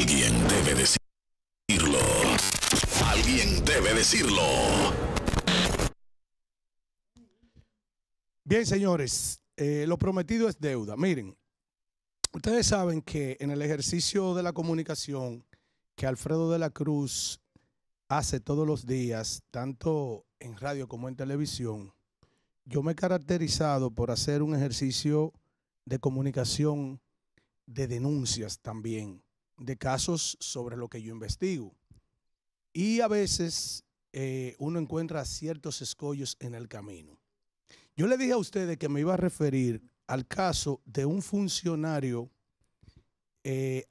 Alguien debe decirlo. Alguien debe decirlo. Bien, señores, eh, lo prometido es deuda. Miren, ustedes saben que en el ejercicio de la comunicación que Alfredo de la Cruz hace todos los días, tanto en radio como en televisión, yo me he caracterizado por hacer un ejercicio de comunicación de denuncias también de casos sobre lo que yo investigo. Y a veces eh, uno encuentra ciertos escollos en el camino. Yo le dije a ustedes que me iba a referir al caso de un funcionario eh,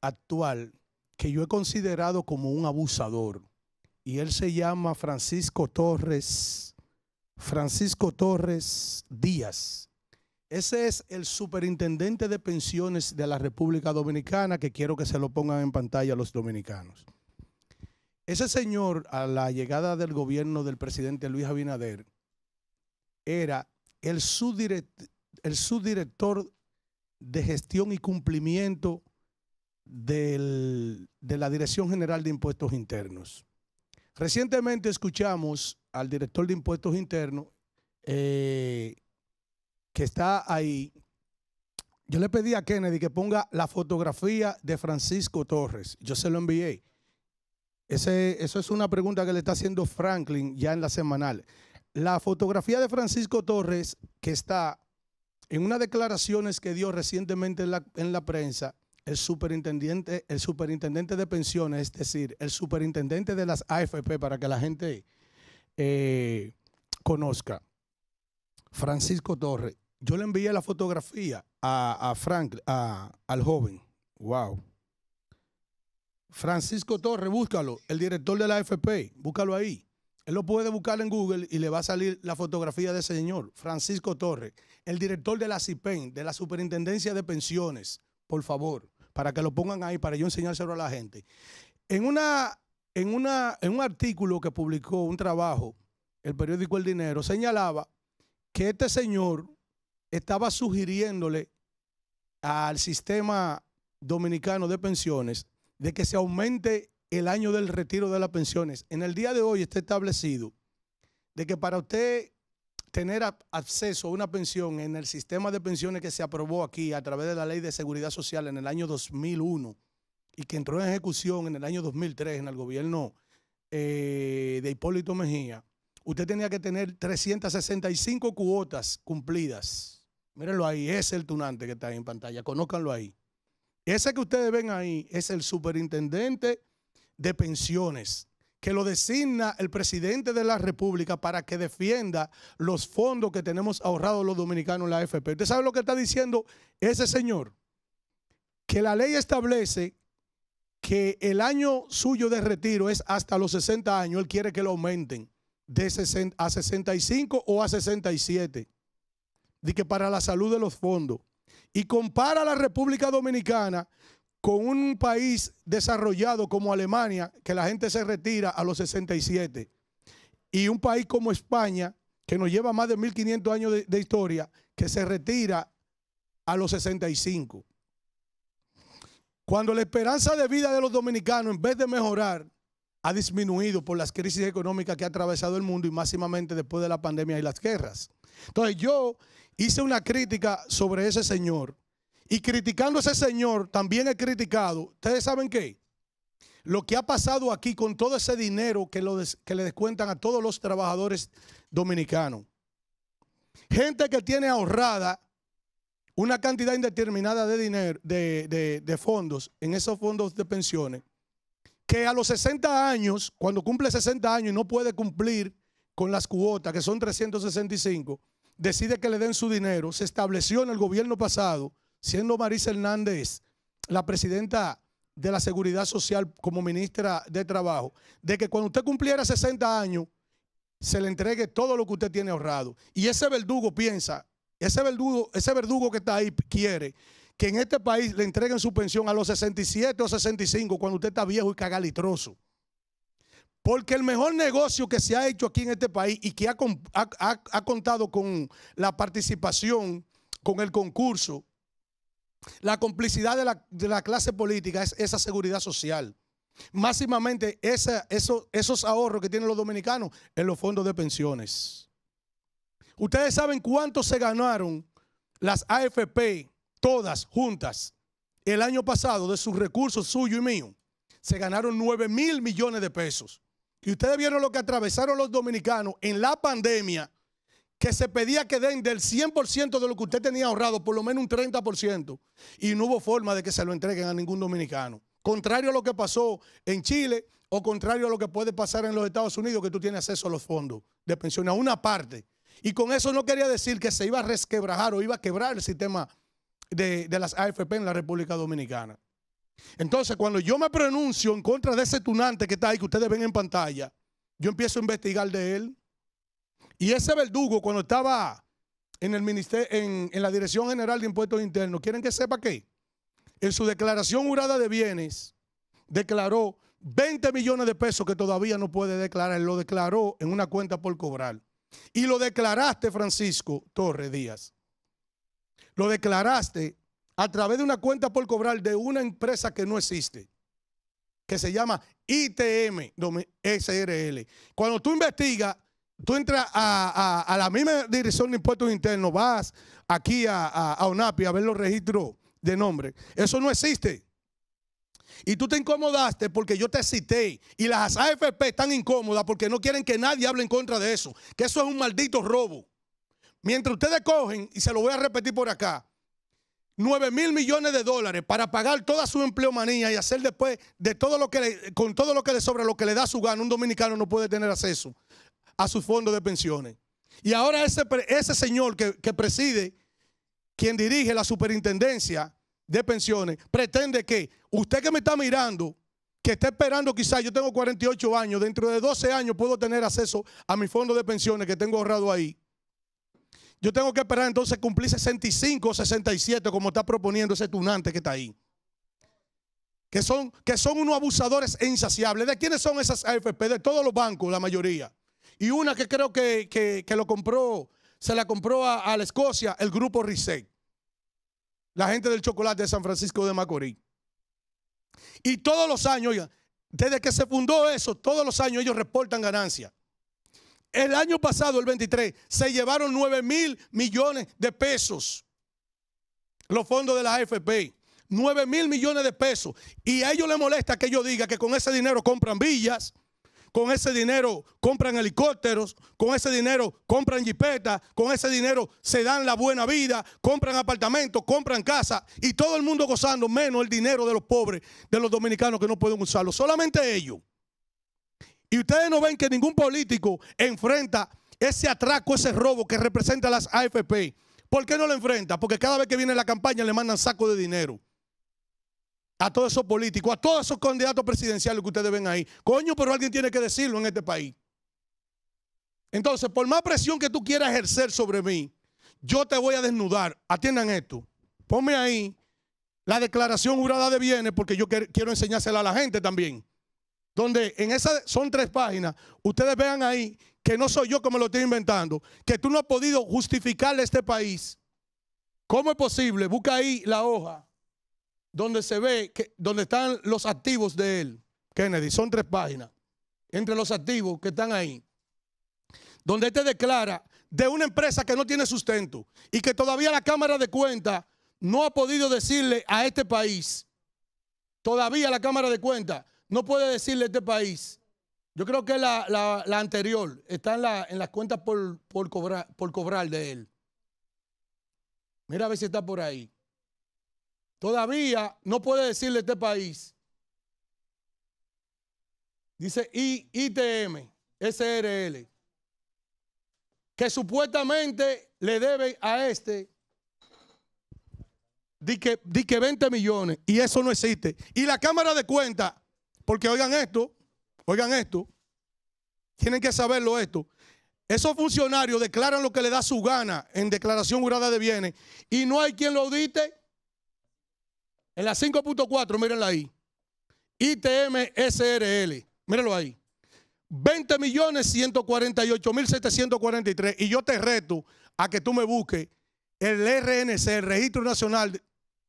actual que yo he considerado como un abusador. Y él se llama Francisco Torres, Francisco Torres Díaz. Ese es el superintendente de pensiones de la República Dominicana, que quiero que se lo pongan en pantalla los dominicanos. Ese señor, a la llegada del gobierno del presidente Luis Abinader, era el, el subdirector de gestión y cumplimiento de la Dirección General de Impuestos Internos. Recientemente escuchamos al director de Impuestos Internos eh, que está ahí, yo le pedí a Kennedy que ponga la fotografía de Francisco Torres. Yo se lo envié. eso es una pregunta que le está haciendo Franklin ya en la semanal. La fotografía de Francisco Torres, que está en unas declaraciones que dio recientemente en la, en la prensa, el superintendente, el superintendente de pensiones, es decir, el superintendente de las AFP, para que la gente eh, conozca. Francisco Torres. Yo le envié la fotografía a, a Frank, a, al joven. Wow. Francisco Torres, búscalo, el director de la AFP, búscalo ahí. Él lo puede buscar en Google y le va a salir la fotografía de ese señor, Francisco Torres, el director de la CIPEN, de la Superintendencia de Pensiones, por favor, para que lo pongan ahí, para yo enseñárselo a la gente. En, una, en, una, en un artículo que publicó un trabajo, el periódico El Dinero, señalaba que este señor estaba sugiriéndole al sistema dominicano de pensiones de que se aumente el año del retiro de las pensiones. En el día de hoy está establecido de que para usted tener acceso a una pensión en el sistema de pensiones que se aprobó aquí a través de la Ley de Seguridad Social en el año 2001 y que entró en ejecución en el año 2003 en el gobierno eh, de Hipólito Mejía, usted tenía que tener 365 cuotas cumplidas. Mírenlo ahí, es el tunante que está en pantalla, conócanlo ahí. Ese que ustedes ven ahí es el superintendente de pensiones, que lo designa el presidente de la República para que defienda los fondos que tenemos ahorrados los dominicanos en la AFP. ¿Usted sabe lo que está diciendo ese señor? Que la ley establece que el año suyo de retiro es hasta los 60 años, él quiere que lo aumenten de a 65 o a 67. De que para la salud de los fondos. Y compara a la República Dominicana con un país desarrollado como Alemania, que la gente se retira a los 67. Y un país como España, que nos lleva más de 1500 años de historia, que se retira a los 65. Cuando la esperanza de vida de los dominicanos, en vez de mejorar, ha disminuido por las crisis económicas que ha atravesado el mundo y máximamente después de la pandemia y las guerras. Entonces yo hice una crítica sobre ese señor y criticando a ese señor también he criticado, ustedes saben qué, lo que ha pasado aquí con todo ese dinero que, le descuentan a todos los trabajadores dominicanos. Gente que tiene ahorrada una cantidad indeterminada de dinero, de fondos, en esos fondos de pensiones, que a los 60 años, cuando cumple 60 años y no puede cumplir con las cuotas, que son 365, decide que le den su dinero, se estableció en el gobierno pasado, siendo Marisa Hernández la presidenta de la Seguridad Social como ministra de Trabajo, de que cuando usted cumpliera 60 años, se le entregue todo lo que usted tiene ahorrado. Y ese verdugo piensa, ese verdugo, ese verdugo que está ahí quiere que en este país le entreguen su pensión a los 67 o 65 cuando usted está viejo y cagalitroso. Porque el mejor negocio que se ha hecho aquí en este país y que ha, contado con la participación, con el concurso, la complicidad de la, clase política es esa seguridad social. Máximamente esos ahorros que tienen los dominicanos en los fondos de pensiones. Ustedes saben cuánto se ganaron las AFP todas juntas, el año pasado, de sus recursos suyo y mío, se ganaron 9 mil millones de pesos. Y ustedes vieron lo que atravesaron los dominicanos en la pandemia, que se pedía que den del 100% de lo que usted tenía ahorrado, por lo menos un 30%, y no hubo forma de que se lo entreguen a ningún dominicano. Contrario a lo que pasó en Chile o contrario a lo que puede pasar en los Estados Unidos, que tú tienes acceso a los fondos de pensiones, a una parte. Y con eso no quería decir que se iba a resquebrajar o iba a quebrar el sistema de, las AFP en la República Dominicana. Entonces, cuando yo me pronuncio en contra de ese tunante que está ahí, que ustedes ven en pantalla, yo empiezo a investigar de él. Y ese verdugo, cuando estaba en, el ministerio, en, en la Dirección General de Impuestos Internos, ¿quieren que sepa qué? En su declaración jurada de bienes, declaró 20 millones de pesos que todavía no puede declarar. Lo declaró en una cuenta por cobrar. Y lo declaraste, Francisco Torres Díaz lo declaraste a través de una cuenta por cobrar de una empresa que no existe, que se llama ITM SRL. Cuando tú investigas, tú entras a, la misma dirección de impuestos internos, vas aquí a, a ONAPI a ver los registros de nombre. Eso no existe. Y tú te incomodaste porque yo te cité. Y las AFP están incómodas porque no quieren que nadie hable en contra de eso. Que eso es un maldito robo. Mientras ustedes cogen, y se lo voy a repetir por acá, 9 mil millones de dólares para pagar toda su empleomanía y hacer después de todo lo que con todo lo que le sobra, lo que le da su gano, un dominicano no puede tener acceso a sus fondos de pensiones. Y ahora ese, ese señor que, que preside, quien dirige la superintendencia de pensiones, pretende que usted que me está mirando, que está esperando quizás, yo tengo 48 años, dentro de 12 años puedo tener acceso a mi fondo de pensiones que tengo ahorrado ahí yo tengo que esperar entonces cumplir 65 o 67 como está proponiendo ese tunante que está ahí. Que son, que son unos abusadores insaciables. ¿De quiénes son esas AFP? De todos los bancos, la mayoría. Y una que creo que, lo compró, se la compró a, la Escocia, el grupo rizek La gente del chocolate de San Francisco de Macorís. Y todos los años, desde que se fundó eso, todos los años ellos reportan ganancias. El año pasado, el 23, se llevaron 9 mil millones de pesos los fondos de la AFP. 9 mil millones de pesos. Y a ellos les molesta que yo diga que con ese dinero compran villas, con ese dinero compran helicópteros, con ese dinero compran jipetas, con ese dinero se dan la buena vida, compran apartamentos, compran casa, y todo el mundo gozando menos el dinero de los pobres, de los dominicanos que no pueden usarlo, solamente ellos. Y ustedes no ven que ningún político enfrenta ese atraco, ese robo que representa las AFP. ¿Por qué no lo enfrenta? Porque cada vez que viene la campaña le mandan saco de dinero. A todos esos políticos, a todos esos candidatos presidenciales que ustedes ven ahí. Coño, pero alguien tiene que decirlo en este país. Entonces, por más presión que tú quieras ejercer sobre mí, yo te voy a desnudar. Atiendan esto. Ponme ahí la declaración jurada de bienes porque yo quiero enseñársela a la gente también donde en esa, son tres páginas, ustedes vean ahí que no soy yo como lo estoy inventando, que tú no has podido justificarle a este país. ¿Cómo es posible? Busca ahí la hoja donde se ve, que, donde están los activos de él, Kennedy, son tres páginas, entre los activos que están ahí, donde te declara de una empresa que no tiene sustento y que todavía la Cámara de Cuentas no ha podido decirle a este país, todavía la Cámara de Cuentas no puede decirle a este país, yo creo que la, la, anterior está en, la, en las cuentas por, cobrar, por cobrar de él. Mira a ver si está por ahí. Todavía no puede decirle a este país. Dice ITM, SRL, que supuestamente le debe a este di que, que 20 millones y eso no existe. Y la Cámara de Cuentas porque oigan esto, oigan esto, tienen que saberlo esto. Esos funcionarios declaran lo que le da su gana en declaración jurada de bienes y no hay quien lo audite. En la 5.4, mírenla ahí. ITMSRL, mírenlo ahí. 20,148,743. Y yo te reto a que tú me busques el RNC, el Registro Nacional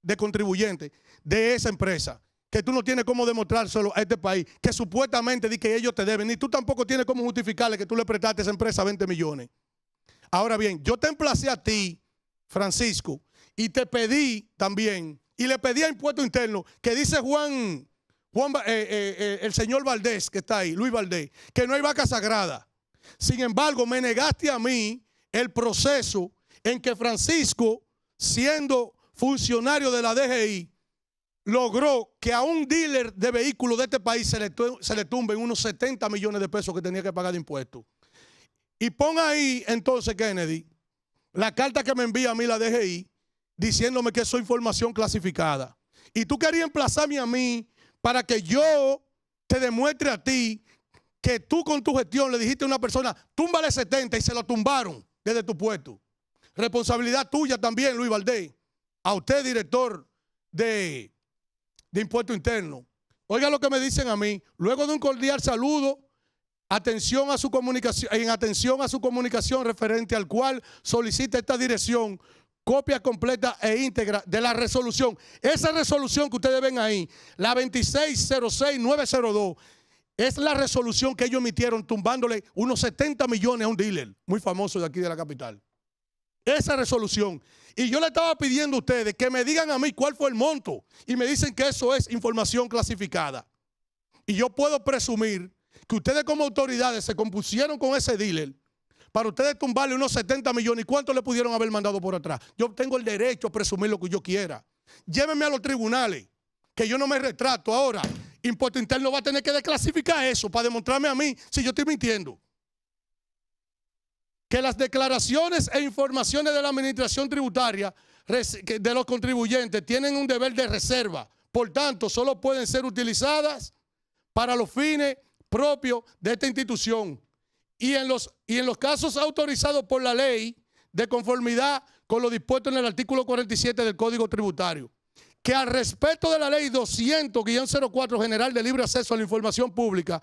de Contribuyentes de esa empresa que tú no tienes cómo demostrárselo a este país, que supuestamente di que ellos te deben, y tú tampoco tienes cómo justificarle que tú le prestaste a esa empresa 20 millones. Ahora bien, yo te emplacé a ti, Francisco, y te pedí también, y le pedí a Impuesto Interno, que dice Juan, Juan eh, eh, eh, el señor Valdés, que está ahí, Luis Valdés, que no hay vaca sagrada. Sin embargo, me negaste a mí el proceso en que Francisco, siendo funcionario de la DGI, logró que a un dealer de vehículos de este país se le, se le tumben unos 70 millones de pesos que tenía que pagar de impuestos. Y pon ahí entonces, Kennedy, la carta que me envía a mí la DGI diciéndome que eso es información clasificada. Y tú querías emplazarme a mí para que yo te demuestre a ti que tú con tu gestión le dijiste a una persona, túmbale 70 y se lo tumbaron desde tu puesto. Responsabilidad tuya también, Luis Valdés. A usted, director de de impuesto interno. Oiga lo que me dicen a mí. Luego de un cordial saludo, atención a su comunicación, en atención a su comunicación referente al cual solicita esta dirección, copia completa e íntegra de la resolución. Esa resolución que ustedes ven ahí, la 2606902, es la resolución que ellos emitieron tumbándole unos 70 millones a un dealer muy famoso de aquí de la capital. Esa resolución. Y yo le estaba pidiendo a ustedes que me digan a mí cuál fue el monto. Y me dicen que eso es información clasificada. Y yo puedo presumir que ustedes como autoridades se compusieron con ese dealer para ustedes tumbarle unos 70 millones. ¿Y cuánto le pudieron haber mandado por atrás? Yo tengo el derecho a presumir lo que yo quiera. Llévenme a los tribunales, que yo no me retrato ahora. Impuesto Interno va a tener que desclasificar eso para demostrarme a mí si yo estoy mintiendo que las declaraciones e informaciones de la administración tributaria de los contribuyentes tienen un deber de reserva. Por tanto, solo pueden ser utilizadas para los fines propios de esta institución y en los, y en los casos autorizados por la ley de conformidad con lo dispuesto en el artículo 47 del Código Tributario. Que al respecto de la ley 200-04 general de libre acceso a la información pública,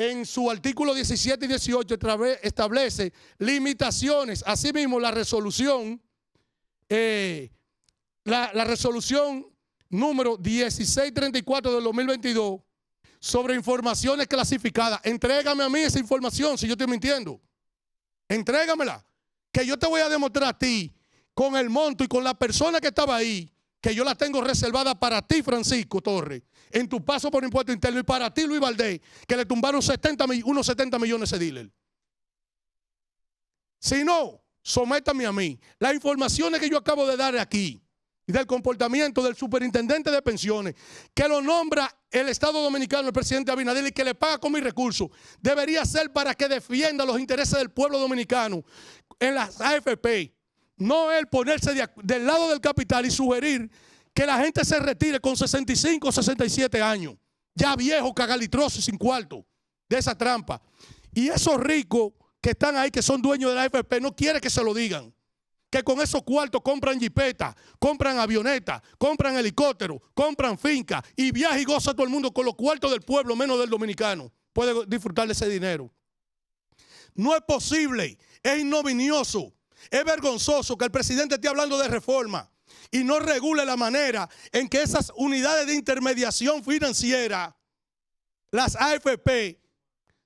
en su artículo 17 y 18 establece limitaciones. Asimismo, la resolución, eh, la, resolución número 1634 del 2022 sobre informaciones clasificadas. Entrégame a mí esa información si yo estoy mintiendo. Entrégamela. Que yo te voy a demostrar a ti con el monto y con la persona que estaba ahí que yo la tengo reservada para ti, Francisco Torres, en tu paso por impuesto interno, y para ti, Luis Valdés, que le tumbaron 70, unos 70 millones de dealer. Si no, sométame a mí. Las informaciones que yo acabo de dar aquí, del comportamiento del superintendente de pensiones, que lo nombra el Estado Dominicano, el presidente Abinader, y que le paga con mis recursos, debería ser para que defienda los intereses del pueblo dominicano en las AFP no el ponerse del lado del capital y sugerir que la gente se retire con 65 o 67 años, ya viejo, cagalitroso y sin cuarto, de esa trampa. Y esos ricos que están ahí, que son dueños de la AFP, no quiere que se lo digan. Que con esos cuartos compran jipetas, compran avioneta, compran helicópteros, compran fincas y viaja y goza todo el mundo con los cuartos del pueblo, menos del dominicano. Puede disfrutar de ese dinero. No es posible, es ignominioso es vergonzoso que el presidente esté hablando de reforma y no regule la manera en que esas unidades de intermediación financiera, las AFP,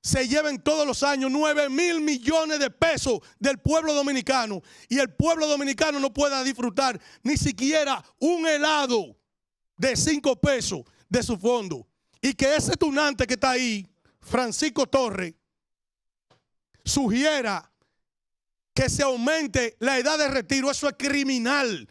se lleven todos los años 9 mil millones de pesos del pueblo dominicano y el pueblo dominicano no pueda disfrutar ni siquiera un helado de 5 pesos de su fondo. Y que ese tunante que está ahí, Francisco Torres, sugiera que se aumente la edad de retiro. Eso es criminal.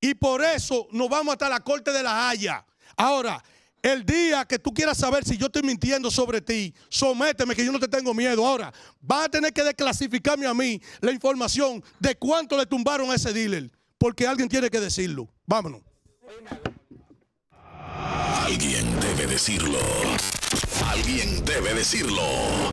Y por eso nos vamos hasta la corte de la Haya. Ahora, el día que tú quieras saber si yo estoy mintiendo sobre ti, sométeme que yo no te tengo miedo. Ahora, vas a tener que desclasificarme a mí la información de cuánto le tumbaron a ese dealer. Porque alguien tiene que decirlo. Vámonos. Alguien debe decirlo. Alguien debe decirlo.